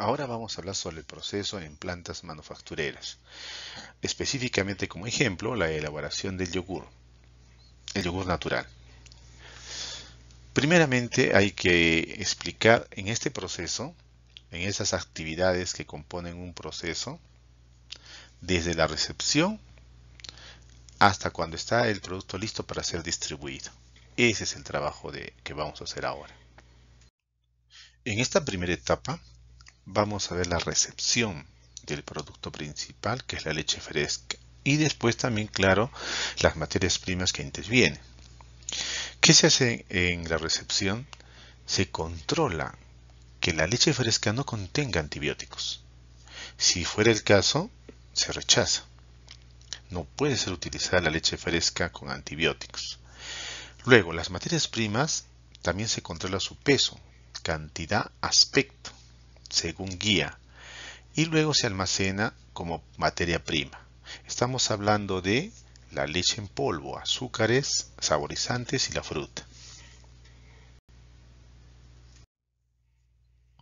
Ahora vamos a hablar sobre el proceso en plantas manufactureras, específicamente como ejemplo la elaboración del yogur, el yogur natural. Primeramente hay que explicar en este proceso, en esas actividades que componen un proceso, desde la recepción hasta cuando está el producto listo para ser distribuido. Ese es el trabajo de, que vamos a hacer ahora. En esta primera etapa vamos a ver la recepción del producto principal, que es la leche fresca. Y después también, claro, las materias primas que intervienen. ¿Qué se hace en la recepción? Se controla que la leche fresca no contenga antibióticos. Si fuera el caso, se rechaza. No puede ser utilizada la leche fresca con antibióticos. Luego, las materias primas también se controla su peso, cantidad, aspecto según guía, y luego se almacena como materia prima. Estamos hablando de la leche en polvo, azúcares, saborizantes y la fruta.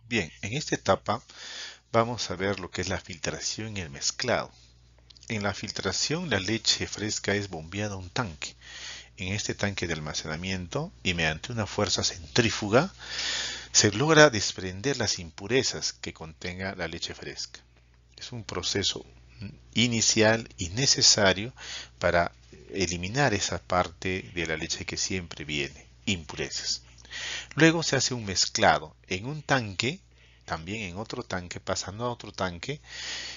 Bien, en esta etapa vamos a ver lo que es la filtración y el mezclado. En la filtración la leche fresca es bombeada a un tanque. En este tanque de almacenamiento y mediante una fuerza centrífuga se logra desprender las impurezas que contenga la leche fresca. Es un proceso inicial y necesario para eliminar esa parte de la leche que siempre viene, impurezas. Luego se hace un mezclado en un tanque, también en otro tanque, pasando a otro tanque,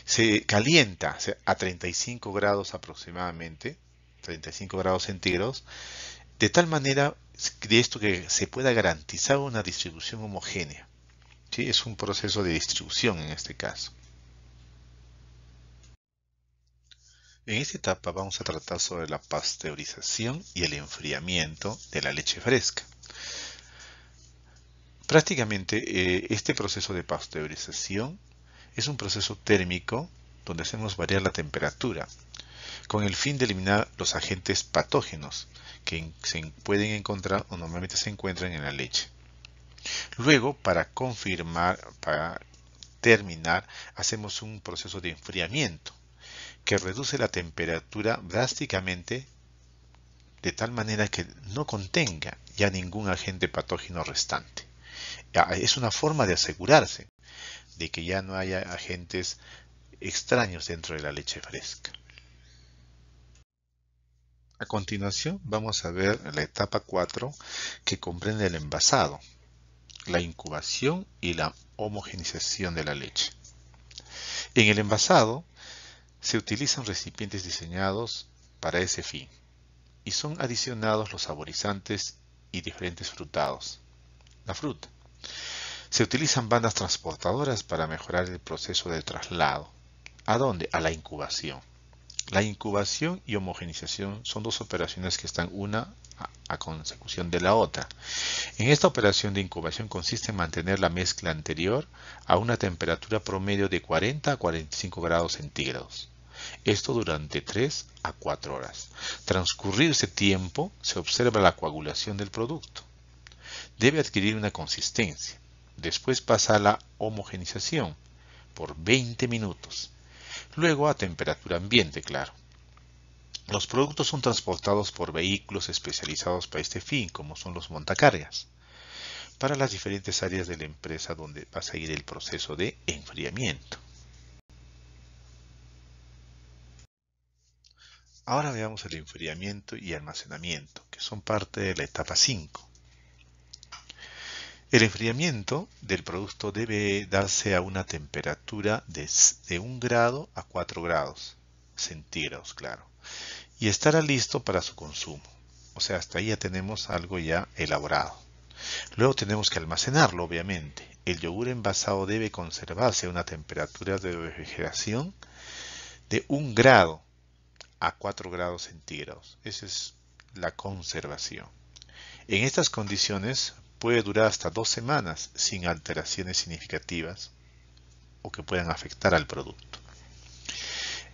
se calienta a 35 grados aproximadamente, 35 grados centígrados, de tal manera de esto que se pueda garantizar una distribución homogénea. ¿Sí? Es un proceso de distribución en este caso. En esta etapa vamos a tratar sobre la pasteurización y el enfriamiento de la leche fresca. Prácticamente eh, este proceso de pasteurización es un proceso térmico donde hacemos variar la temperatura con el fin de eliminar los agentes patógenos que se pueden encontrar o normalmente se encuentran en la leche. Luego, para confirmar, para terminar, hacemos un proceso de enfriamiento que reduce la temperatura drásticamente de tal manera que no contenga ya ningún agente patógeno restante. Es una forma de asegurarse de que ya no haya agentes extraños dentro de la leche fresca. A continuación vamos a ver la etapa 4 que comprende el envasado, la incubación y la homogenización de la leche. En el envasado se utilizan recipientes diseñados para ese fin y son adicionados los saborizantes y diferentes frutados. La fruta. Se utilizan bandas transportadoras para mejorar el proceso de traslado. ¿A dónde? A la incubación. La incubación y homogenización son dos operaciones que están una a consecución de la otra. En esta operación de incubación consiste en mantener la mezcla anterior a una temperatura promedio de 40 a 45 grados centígrados. Esto durante 3 a 4 horas. Transcurrido ese tiempo se observa la coagulación del producto. Debe adquirir una consistencia. Después pasa a la homogenización por 20 minutos luego a temperatura ambiente, claro. Los productos son transportados por vehículos especializados para este fin, como son los montacargas, para las diferentes áreas de la empresa donde va a seguir el proceso de enfriamiento. Ahora veamos el enfriamiento y almacenamiento, que son parte de la etapa 5. El enfriamiento del producto debe darse a una temperatura de, un 1 grado a 4 grados centígrados, claro, y estará listo para su consumo. O sea, hasta ahí ya tenemos algo ya elaborado. Luego tenemos que almacenarlo, obviamente. El yogur envasado debe conservarse a una temperatura de refrigeración de 1 grado a 4 grados centígrados. Esa es la conservación. En estas condiciones puede durar hasta dos semanas sin alteraciones significativas o que puedan afectar al producto.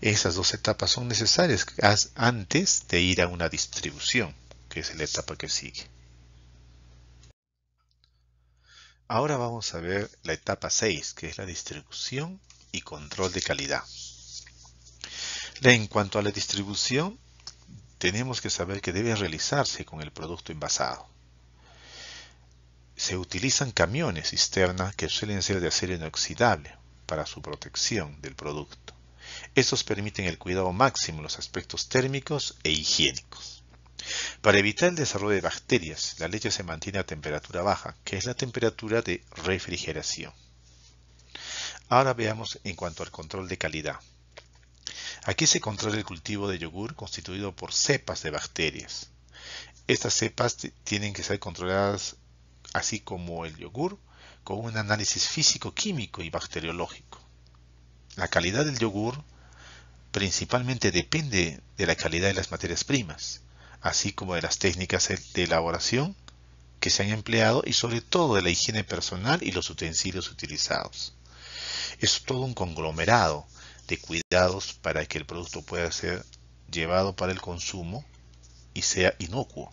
Esas dos etapas son necesarias antes de ir a una distribución, que es la etapa que sigue. Ahora vamos a ver la etapa 6, que es la distribución y control de calidad. En cuanto a la distribución, tenemos que saber que debe realizarse con el producto envasado se utilizan camiones cisterna que suelen ser de acero inoxidable para su protección del producto. Estos permiten el cuidado máximo en los aspectos térmicos e higiénicos. Para evitar el desarrollo de bacterias, la leche se mantiene a temperatura baja, que es la temperatura de refrigeración. Ahora veamos en cuanto al control de calidad. Aquí se controla el cultivo de yogur constituido por cepas de bacterias. Estas cepas tienen que ser controladas así como el yogur, con un análisis físico, químico y bacteriológico. La calidad del yogur principalmente depende de la calidad de las materias primas, así como de las técnicas de elaboración que se han empleado y sobre todo de la higiene personal y los utensilios utilizados. Es todo un conglomerado de cuidados para que el producto pueda ser llevado para el consumo y sea inocuo.